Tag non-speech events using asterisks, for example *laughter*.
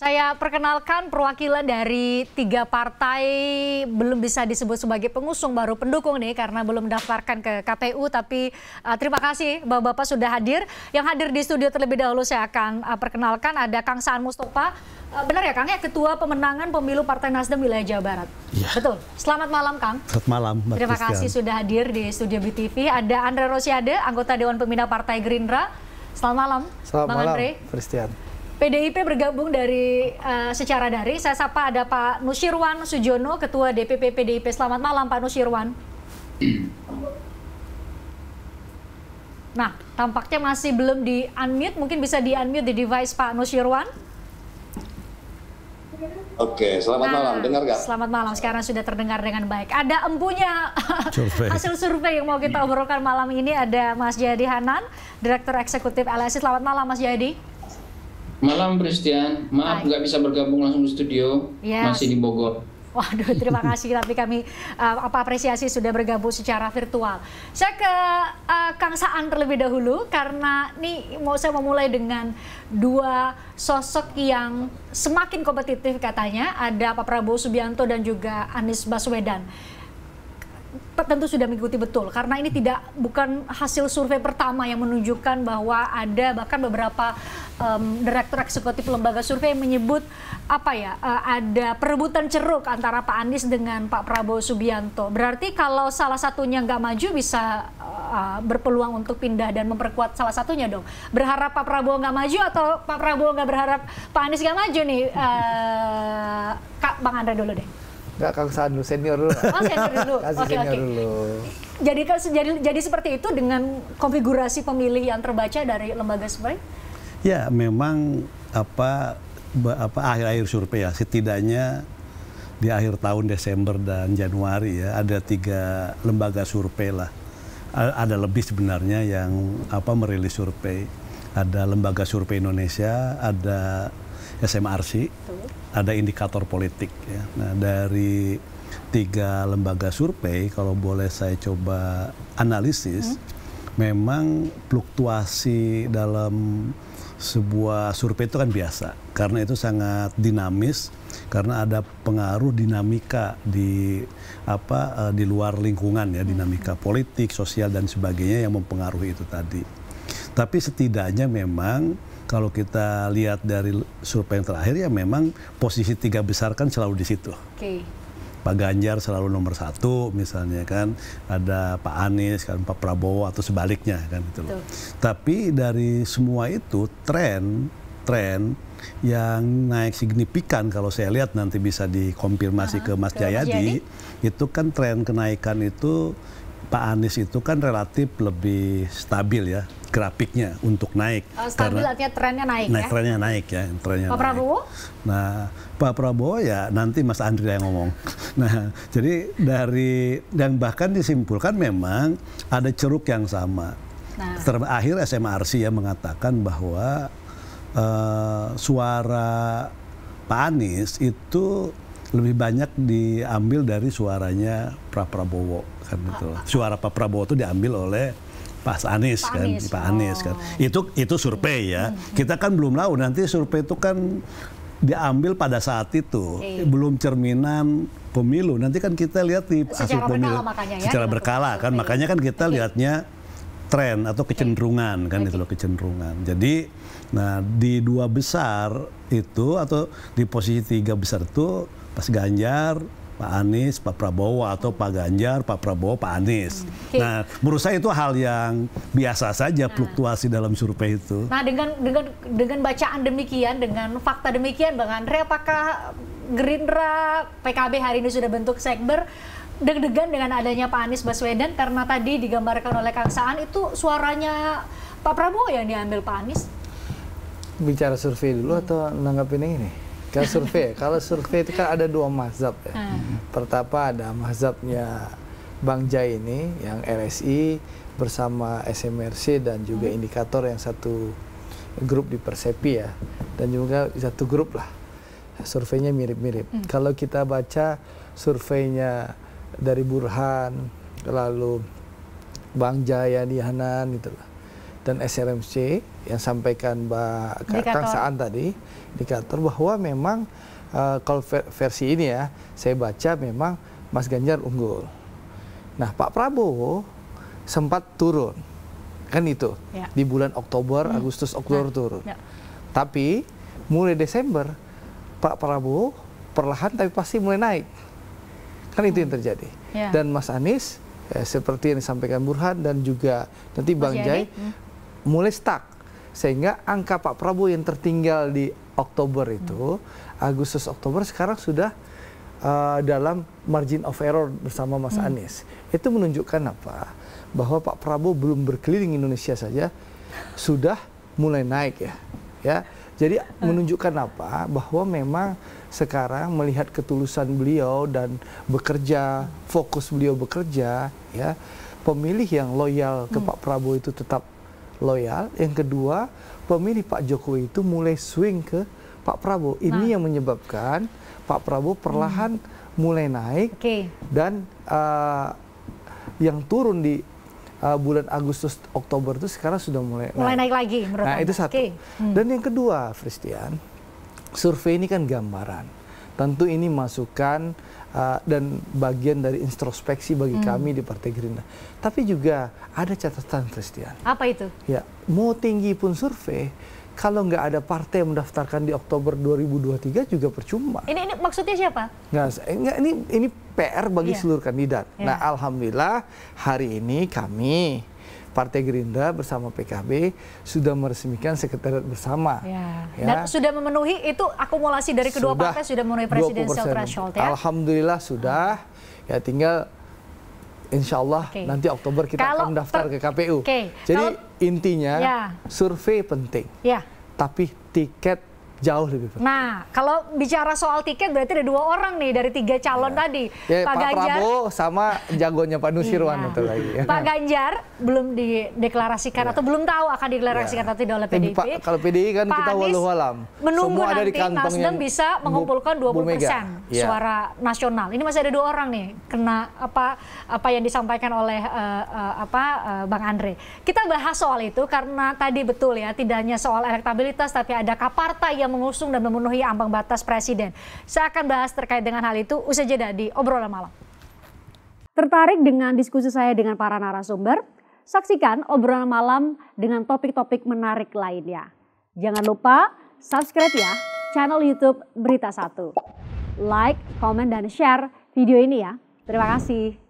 Saya perkenalkan perwakilan dari tiga partai belum bisa disebut sebagai pengusung baru pendukung nih karena belum mendaftarkan ke KPU tapi uh, terima kasih Bapak-bapak sudah hadir. Yang hadir di studio terlebih dahulu saya akan uh, perkenalkan ada Kang Saan Mustofa. Uh, eh, benar ya Kang ya Ketua Pemenangan Pemilu Partai Nasdem Wilayah Jawa Barat. Ya. Betul. Selamat malam Kang. Selamat malam. Mbak terima Christian. kasih sudah hadir di studio BTV. Ada Andre Rosiade, anggota Dewan Pembina Partai Gerindra. Selamat malam, Selamat Bang malam, Andre. Christian. PDIP bergabung dari uh, secara daring. Saya sapa ada Pak Nusirwan Sujono, Ketua DPP PDIP. Selamat malam Pak Nusirwan. *clears throat* Nah, tampaknya masih belum di-unmute. Mungkin bisa di-unmute di device Pak Nusirwan. Oke, selamat nah, malam. Dengar nggak? Selamat malam. Sekarang sudah terdengar dengan baik. Ada empunya *laughs* hasil survei yang mau kita obrolkan malam ini ada Mas Jadi Hanan, Direktur Eksekutif LSI. Selamat malam Mas Jadi. Malam Christian, maaf nggak bisa bergabung langsung di studio, yes. masih di Bogor. Waduh, terima *laughs* kasih. Tapi kami uh, apa apresiasi sudah bergabung secara virtual. Saya ke uh, Kang Saan terlebih dahulu karena ini mau saya memulai dengan dua sosok yang semakin kompetitif katanya ada Pak Prabowo Subianto dan juga Anies Baswedan tentu sudah mengikuti betul karena ini tidak bukan hasil survei pertama yang menunjukkan bahwa ada bahkan beberapa um, direktur eksekutif lembaga survei menyebut apa ya uh, ada perebutan ceruk antara Pak Anies dengan Pak Prabowo Subianto. Berarti kalau salah satunya nggak maju bisa uh, berpeluang untuk pindah dan memperkuat salah satunya dong. Berharap Pak Prabowo nggak maju atau Pak Prabowo nggak berharap Pak Anies nggak maju nih, uh, Kak Bang Andre dulu deh. Enggak, Kang San dulu, senior dulu. Oh, senior dulu. Kasih okay, senior okay. dulu. Jadi, jadi, jadi seperti itu dengan konfigurasi pemilih yang terbaca dari lembaga survei? Ya, memang apa apa akhir-akhir survei ya, setidaknya di akhir tahun Desember dan Januari ya ada tiga lembaga survei lah ada lebih sebenarnya yang apa merilis survei ada lembaga survei Indonesia ada SMRC ada indikator politik ya. Nah, dari tiga lembaga survei kalau boleh saya coba analisis hmm. memang fluktuasi dalam sebuah survei itu kan biasa karena itu sangat dinamis karena ada pengaruh dinamika di apa eh, di luar lingkungan ya hmm. dinamika politik sosial dan sebagainya yang mempengaruhi itu tadi tapi setidaknya memang kalau kita lihat dari survei yang terakhir ya memang posisi tiga besar kan selalu di situ. Okay. Pak Ganjar selalu nomor satu misalnya kan ada Pak Anies kan Pak Prabowo atau sebaliknya kan gitu loh. Tapi dari semua itu tren tren yang naik signifikan kalau saya lihat nanti bisa dikonfirmasi uh -huh. ke Mas Jayadi, Jayadi itu kan tren kenaikan itu Pak Anies itu kan relatif lebih stabil ya grafiknya untuk naik. Uh, stabil karena, artinya trennya naik nah, ya? Trennya naik ya, trennya Pak naik. Prabowo? Nah, Pak Prabowo ya nanti Mas Andri yang ngomong. Nah, jadi dari yang bahkan disimpulkan memang ada ceruk yang sama. Nah. Terakhir SMRC ya mengatakan bahwa uh, suara Pak Anies itu lebih banyak diambil dari suaranya Pak Prabowo kan itu Suara Pak Prabowo itu diambil oleh Pak Anies Pak kan, oh. Pak Anies kan. Oh. Itu itu survei ya. Hmm, hmm. Kita kan belum tahu nanti survei itu kan diambil pada saat itu, e. belum cerminan pemilu. Nanti kan kita lihat di hasil pemilu makanya, ya, secara gitu. berkala kan. Survei. Makanya kan kita okay. lihatnya tren atau kecenderungan okay. kan okay. itu loh kecenderungan. Jadi nah di dua besar itu atau di posisi tiga besar itu pas Ganjar, Pak Anies, Pak Prabowo atau Pak Ganjar, Pak Prabowo, Pak Anies. Hmm, okay. Nah, menurut saya itu hal yang biasa saja nah. fluktuasi dalam survei itu. Nah, dengan dengan dengan bacaan demikian, dengan fakta demikian, Bang Andre, apakah Gerindra, PKB hari ini sudah bentuk sekber? deg-degan dengan adanya Pak Anies Baswedan karena tadi digambarkan oleh Kang Saan itu suaranya Pak Prabowo yang diambil Pak Anies. Bicara survei dulu atau nanggapin ini? Kalau survei, kalau survei itu kan ada dua mazhab ya. Hmm. Pertama ada mazhabnya Bang Jai ini yang LSI bersama SMRC dan juga hmm. indikator yang satu grup di Persepi ya dan juga satu grup lah. Surveinya mirip-mirip. Hmm. Kalau kita baca surveinya dari Burhan lalu Bang Jaya Nihanan, gitu lah dan SRMC yang sampaikan Mbak Kang Saan tadi, indikator bahwa memang uh, kalau versi ini ya, saya baca memang Mas Ganjar unggul. Nah, Pak Prabowo sempat turun. Kan itu. Ya. Di bulan Oktober, hmm. Agustus, Oktober nah. turun. Ya. Tapi mulai Desember Pak Prabowo perlahan tapi pasti mulai naik. Kan itu yang hmm. terjadi. Ya. Dan Mas Anies ya, seperti yang disampaikan Burhan dan juga nanti Bang Jai, hmm mulai stuck sehingga angka Pak Prabowo yang tertinggal di Oktober itu hmm. Agustus Oktober sekarang sudah uh, dalam margin of error bersama Mas hmm. Anies itu menunjukkan apa bahwa Pak Prabowo belum berkeliling Indonesia saja sudah mulai naik ya ya jadi hmm. menunjukkan apa bahwa memang sekarang melihat ketulusan beliau dan bekerja fokus beliau bekerja ya pemilih yang loyal ke hmm. Pak Prabowo itu tetap loyal, yang kedua pemilih Pak Jokowi itu mulai swing ke Pak Prabowo. Ini nah. yang menyebabkan Pak Prabowo perlahan hmm. mulai naik okay. dan uh, yang turun di uh, bulan Agustus Oktober itu sekarang sudah mulai mulai naik, lagi Nah, itu satu. Okay. Hmm. Dan yang kedua, Christian, survei ini kan gambaran. Tentu ini masukan uh, dan bagian dari introspeksi bagi hmm. kami di Partai Gerindra. Tapi juga ada catatan Christian. Apa itu? Ya, mau tinggi pun survei, kalau nggak ada partai yang mendaftarkan di Oktober 2023 juga percuma. Ini, ini maksudnya siapa? Nggak, enggak, ini ini PR bagi yeah. seluruh kandidat. Yeah. Nah, alhamdulillah hari ini kami Partai Gerindra bersama PKB sudah meresmikan sekretariat bersama. Ya. Ya. Dan sudah memenuhi itu akumulasi dari kedua sudah partai sudah memenuhi presidensial threshold ya. Alhamdulillah sudah. Ya tinggal Insya Allah okay. nanti Oktober kita Kalau akan mendaftar ke KPU. Okay. Jadi Kalau, intinya ya. survei penting, ya. tapi tiket jauh lebih penting. Nah, kalau bicara soal tiket berarti ada dua orang nih dari tiga calon ya. tadi. Ya, Pak, Pak Ganjar Prabowo sama jagonya Pak Nusirwan iya. lagi. Pak Ganjar belum dideklarasikan ya. atau belum tahu akan dideklarasikan ya. tidak oleh PDIP. Pak, kalau PDIP kan Pak kita walau walam. Menunggu Semua nanti ada di Nasdem bisa mengumpulkan 20 persen ya. suara nasional. Ini masih ada dua orang nih kena apa apa yang disampaikan oleh uh, uh, apa uh, Bang Andre. Kita bahas soal itu karena tadi betul ya tidak hanya soal elektabilitas tapi ada kaparta yang mengusung dan memenuhi ambang batas presiden. Saya akan bahas terkait dengan hal itu usai jeda di obrolan malam. Tertarik dengan diskusi saya dengan para narasumber? Saksikan obrolan malam dengan topik-topik menarik lainnya. Jangan lupa subscribe ya channel YouTube Berita Satu. Like, comment dan share video ini ya. Terima kasih.